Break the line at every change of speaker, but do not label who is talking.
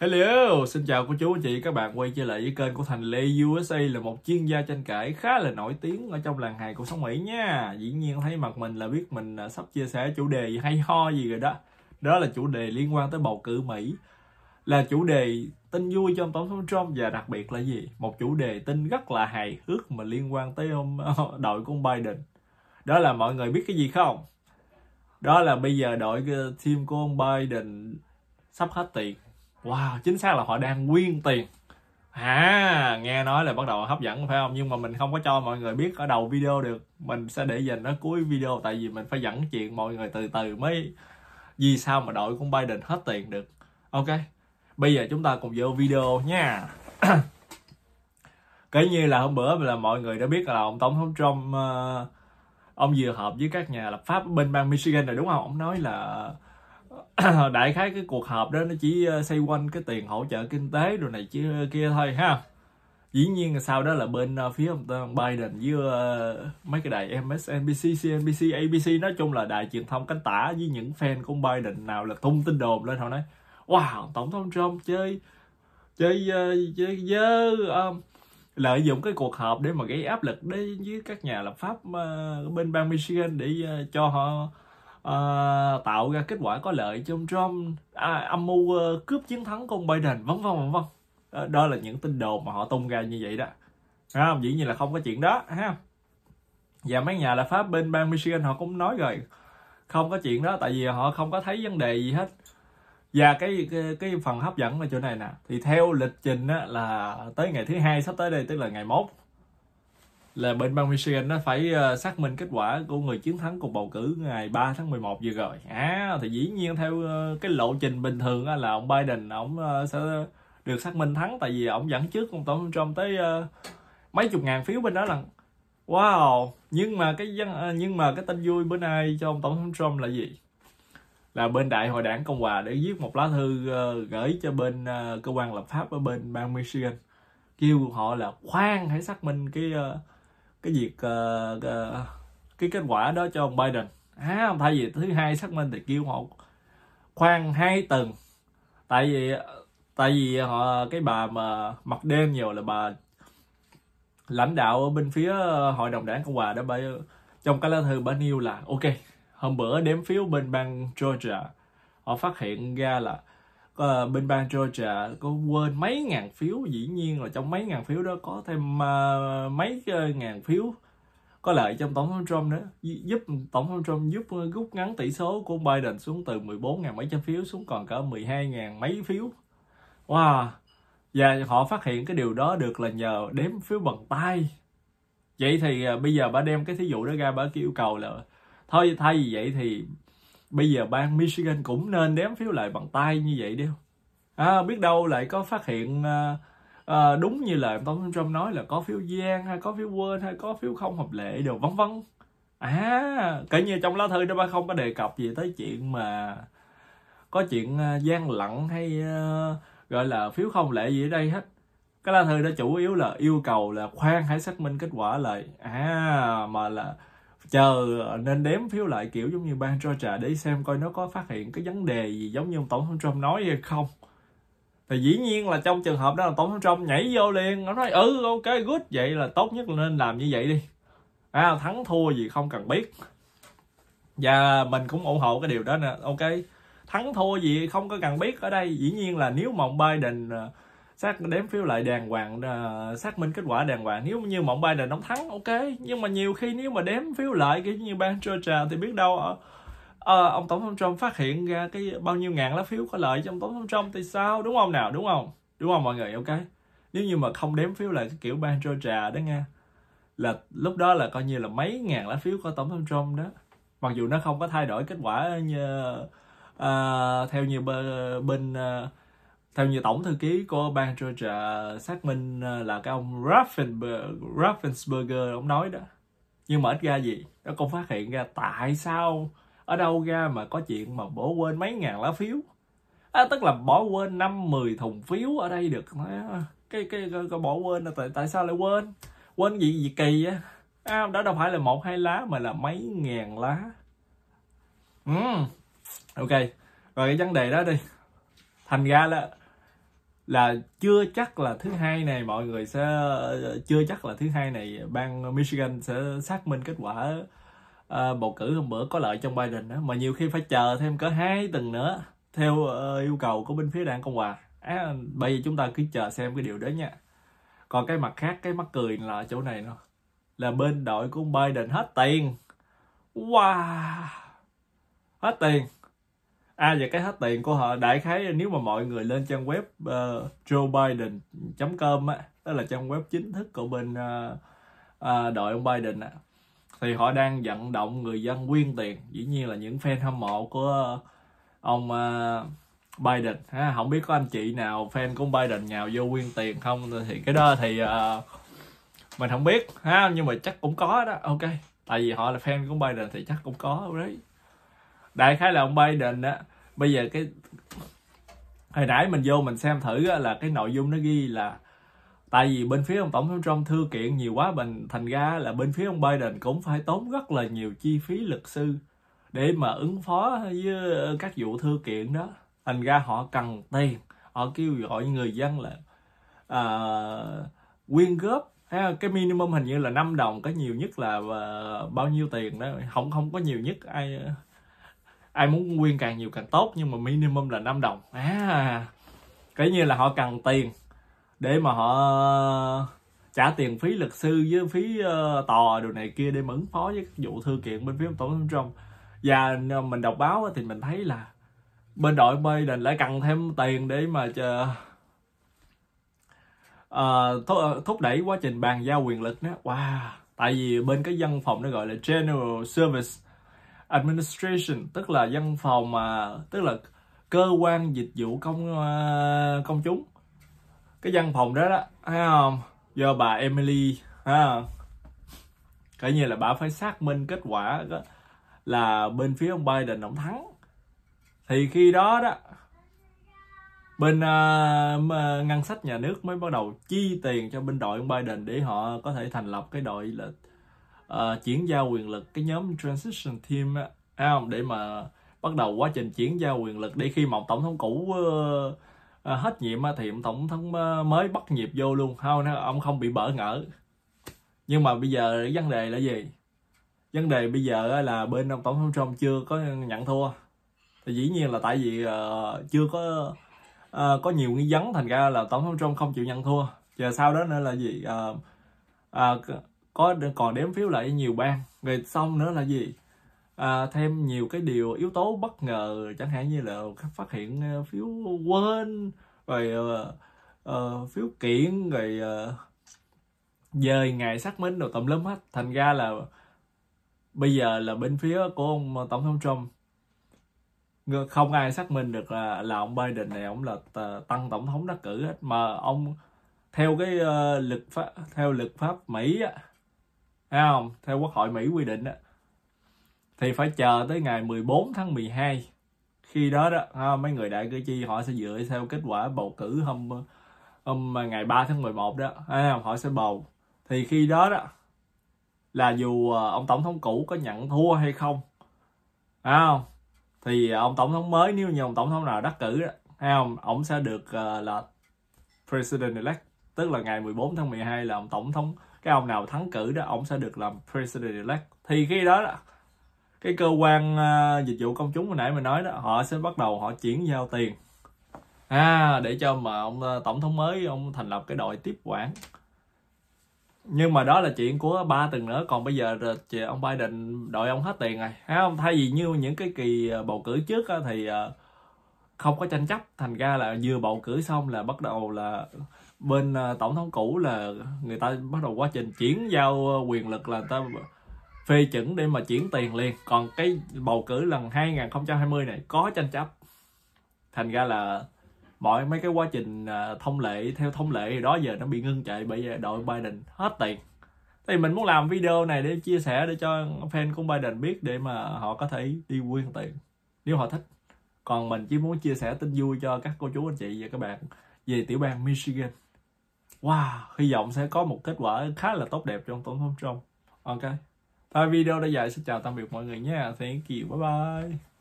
Hello, xin chào cô chú anh chị các bạn quay trở lại với kênh của Thành Lê USA là một chuyên gia tranh cãi khá là nổi tiếng ở trong làng hài của sống Mỹ nha. Dĩ nhiên thấy mặt mình là biết mình à, sắp chia sẻ chủ đề gì hay ho gì rồi đó. Đó là chủ đề liên quan tới bầu cử Mỹ. Là chủ đề tin vui cho ông Tổng thống Trump và đặc biệt là gì? Một chủ đề tin rất là hài hước mà liên quan tới ông ờ, đội của ông Biden. Đó là mọi người biết cái gì không? Đó là bây giờ đội ờ, team của ông Biden sắp hết tiền wow chính xác là họ đang quyên tiền à nghe nói là bắt đầu hấp dẫn phải không nhưng mà mình không có cho mọi người biết ở đầu video được mình sẽ để dành nó cuối video tại vì mình phải dẫn chuyện mọi người từ từ mới vì sao mà đội của Biden hết tiền được ok bây giờ chúng ta cùng vô video nha kể như là hôm bữa là mọi người đã biết là ông tổng thống Trump uh, ông vừa họp với các nhà lập pháp bên bang Michigan rồi đúng không ông nói là đại khái cái cuộc họp đó nó chỉ ờ, xoay quanh cái tiền hỗ trợ kinh tế rồi này chứ ờ, kia thôi ha dĩ nhiên là sau đó là bên ờ, phía ông Biden với mấy cái đài MSNBC, CNBC, ABC nói chung là đài truyền thông cánh tả với những fan của ông Biden nào là tung tin đồn lên họ nói wow tổng thống Trump chơi chơi chơi dơ um, lợi dụng cái cuộc họp để mà gây áp lực đến với các nhà lập pháp bên bang Michigan để cho họ uh, tạo ra kết quả có lợi cho ông Trump à, âm mưu uh, cướp chiến thắng của ông Biden vân vân vân vân uh, đó là những tin đồn mà họ tung ra như vậy đó ha, dĩ nhiên là không có chuyện đó ha và mấy nhà là pháp bên bang Michigan họ cũng nói rồi không có chuyện đó tại vì họ không có thấy vấn đề gì hết và cái cái, cái phần hấp dẫn ở chỗ này nè thì theo lịch trình á, là tới ngày thứ hai sắp tới đây tức là ngày mốt là bên bang Michigan nó phải ờ, xác minh kết quả của người chiến thắng cuộc bầu cử ngày 3 tháng 11 vừa rồi. À thì dĩ nhiên theo ờ, cái lộ trình bình thường là ông Biden ông ờ, sẽ được xác minh thắng tại vì ông dẫn trước ông tổng thống Trump tới mấy chục ngàn phiếu bên đó lần. Wow, nhưng mà cái nhưng mà cái tin vui bữa nay cho ông tổng thống Trump là gì? Là bên đại hội đảng Cộng hòa để viết một lá thư gửi cho bên cơ quan lập pháp ở bên bang Michigan kêu họ là khoan hãy xác minh cái uh, cái việc uh, cái kết quả đó cho ông Biden à, thay vì thứ hai xác minh thì kêu họ khoan hai tuần tại vì tại vì họ cái bà mà mặc đêm nhiều là bà lãnh đạo bên phía hội đồng đảng cộng hòa đã bà, trong cái lá thư bà nêu là ok hôm bữa đếm phiếu bên bang Georgia họ phát hiện ra là uh, bên bang Georgia có quên mấy ngàn phiếu dĩ nhiên là trong mấy ngàn phiếu đó có thêm uh, mấy ờ, ngàn phiếu có lợi trong tổng thống Trump nữa giúp tổng thống Trump giúp rút ngắn tỷ số của Biden xuống từ 14.000 mấy trăm phiếu xuống còn cỡ 12.000 mấy phiếu wow và họ phát hiện cái điều đó được là nhờ đếm phiếu bằng tay vậy thì bây giờ bà đem cái thí dụ đó ra bà yêu cầu là thôi thay vì vậy thì bây giờ bang Michigan cũng nên đếm phiếu lại bằng tay như vậy đi À, biết đâu lại có phát hiện à, à, đúng như là tổng Trump nói là có phiếu gian hay có phiếu quên hay có phiếu không hợp lệ đều vân vân. À, cả như trong lá thư đó ba không có đề cập gì tới chuyện mà có chuyện à, gian lận hay uh, gọi là phiếu không lệ gì ở đây hết cái lá thư đó chủ yếu là yêu cầu là khoan hãy xác minh kết quả lại à mà là chờ nên đếm phiếu lại kiểu giống như bang Georgia để xem coi nó có phát hiện cái vấn đề gì giống như ông tổng thống Trump nói hay không thì dĩ nhiên là trong trường hợp đó là tổng thống Trump nhảy vô liền nó nói ừ ok good vậy là tốt nhất là nên làm như vậy đi à, thắng thua gì không cần biết và mình cũng ủng hộ cái điều đó nè ok thắng thua gì không có cần biết ở đây dĩ nhiên là nếu mà ông Biden ờ, xác đếm phiếu lại đàng hoàng ờ, xác minh kết quả đàng hoàng nếu như mà ông Biden ông thắng ok nhưng mà nhiều khi nếu mà đếm phiếu lại kiểu như bang Georgia thì biết đâu ở uh, ông tổng thống Trump phát hiện ra cái bao nhiêu ngàn lá phiếu có lợi cho ông tổng thống Trump thì sao đúng không nào đúng không đúng không mọi người ok nếu như mà không đếm phiếu lại cái kiểu bang Georgia đó nha là lúc đó là coi như là mấy ngàn lá phiếu của tổng thống Trump đó mặc dù nó không có thay đổi kết quả như, uh, theo như bên uh, theo như tổng thư ký của bang Georgia xác minh ờ, là cái ông Raffensperger, Raffensperger ông nói đó nhưng mà ít ra gì nó cũng phát hiện ra tại sao ở đâu ra mà có chuyện mà bỏ quên mấy ngàn lá phiếu à, tức là bỏ quên năm mười thùng phiếu ở đây được ờ, cái cái, cái, cái bỏ quên là tại tại sao lại quên quên gì gì kỳ á à, đó đâu phải là một hai lá mà là mấy ngàn lá ừ. ok rồi cái vấn đề đó đi thành ra là là chưa chắc là thứ hai này mọi người sẽ chưa chắc là thứ hai này bang Michigan sẽ xác minh kết quả uh, bầu cử hôm bữa có lợi trong Biden đó mà nhiều khi phải chờ thêm cỡ hai tuần nữa theo uh, yêu cầu của bên phía đảng Cộng hòa à, bây giờ chúng ta cứ chờ xem cái điều đó nha còn cái mặt khác cái mắc cười là chỗ này nó là bên đội của ông Biden hết tiền wow hết tiền À và cái hết tiền của họ đại khái nếu mà mọi người lên trang web uh, ờ, joebiden.com á, đó là trang web chính thức của bên uh, uh, đội ông Biden á, thì họ đang vận động người dân quyên tiền, dĩ nhiên là những fan hâm mộ của uh, ông uh, Biden ha, không biết có anh chị nào fan của ông Biden nhào vô quyên tiền không thì cái đó thì uh, mình không biết ha nhưng mà chắc cũng có đó ok tại vì họ là fan của ông Biden thì chắc cũng có đấy đại khái là ông Biden á bây giờ cái hồi nãy mình vô mình xem thử á, là cái nội dung nó ghi là tại vì bên phía ông tổng thống Trump thư kiện nhiều quá mình thành ra là bên phía ông Biden cũng phải tốn rất là nhiều chi phí luật sư để mà ứng phó với ờ, các vụ thư kiện đó thành ra họ cần tiền họ kêu gọi người dân là à, quyên góp à, cái minimum hình như là 5 đồng có nhiều nhất là à, bao nhiêu tiền đó không không có nhiều nhất ai ai muốn quyên càng nhiều càng tốt nhưng mà minimum là 5 đồng à cái như là họ cần tiền để mà họ trả tiền phí luật sư với phí uh, tòa đồ này kia để mà ứng phó với các vụ thư kiện bên phía tổng thống Trump và ờ, mình đọc báo thì mình thấy là bên đội bay Biden lại cần thêm tiền để mà chờ uh, thúc, thúc đẩy quá trình bàn giao quyền lực đó wow tại vì bên cái văn phòng nó gọi là General Service administration tức là văn phòng mà tức là cơ quan dịch vụ công uh, công chúng cái văn phòng đó đó thấy không do bà Emily ha coi như là bà phải xác minh kết quả đó, là bên phía ông Biden ông thắng thì khi đó đó bên uh, ngân sách nhà nước mới bắt đầu chi tiền cho bên đội ông Biden để họ có thể thành lập cái đội là uh, chuyển giao quyền lực cái nhóm transition team á không à, để mà bắt đầu quá trình chuyển giao quyền lực để khi mà tổng thống cũ uh, À, hết nhiệm thì ông tổng thống mới bắt nhịp vô luôn không ông không bị bỡ ngỡ nhưng mà bây giờ vấn đề là gì vấn đề bây giờ là bên ông tổng thống trump chưa có nhận thua thì dĩ nhiên là tại vì uh, chưa có uh, có nhiều nghi vấn thành ra là tổng thống trump không chịu nhận thua giờ sau đó nữa là gì uh, uh, có còn đếm phiếu lại nhiều bang rồi xong nữa là gì à, thêm nhiều cái điều yếu tố bất ngờ chẳng hạn như là phát hiện ờ, phiếu quên rồi uh, uh, phiếu kiện rồi uh, dời ngày xác minh đồ tùm lum hết thành ra là bây giờ là bên phía của ông tổng thống trump không ai xác minh được là, là ông Biden này ông là tăng tổng thống đắc cử hết mà ông theo cái uh, lực pháp theo lực pháp Mỹ á, Thấy không? Theo Quốc hội Mỹ quy định đó, thì phải chờ tới ngày 14 tháng 12 khi đó đó ha, mấy người đại cử tri họ sẽ dựa theo kết quả bầu cử hôm hôm ờ, ngày 3 tháng 11 đó không họ sẽ bầu thì khi đó đó là dù ờ, ông tổng thống cũ có nhận thua hay không không thì ông tổng thống mới nếu như ông tổng thống nào đắc cử đó không ông sẽ được uh, là president elect tức là ngày 14 tháng 12 là ông tổng thống cái ông nào thắng cử đó ông sẽ được làm president elect thì khi đó, cái cơ quan uh, dịch vụ công chúng hồi nãy mình nói đó họ sẽ bắt đầu họ chuyển giao tiền à để cho mà ông uh, tổng thống mới ông thành lập cái đội tiếp quản nhưng mà đó là chuyện của ba tuần nữa còn bây giờ ông Biden đội ông hết tiền rồi thấy không thay vì như những cái kỳ ờ, bầu cử trước thì không có tranh chấp thành ra là vừa bầu cử xong là bắt đầu là bên ờ, tổng thống cũ là người ta bắt đầu quá trình chuyển giao ờ, quyền lực là người ta phê chuẩn để mà chuyển tiền liền còn cái bầu cử lần 2020 này có tranh chấp thành ra là mọi mấy cái quá trình ờ, thông lệ theo thông lệ đó giờ nó bị ngưng chạy bởi vì đội Biden hết tiền thì mình muốn làm video này để chia sẻ để cho fan của Biden biết để mà họ có thể đi quyên tiền nếu họ thích còn mình chỉ muốn chia sẻ tin vui cho các cô chú anh chị và các bạn về tiểu bang Michigan wow hy vọng sẽ có một kết quả khá là tốt đẹp trong tổng thống trong. ok Thôi video đã dài xin chào tạm biệt mọi người nha thank you bye bye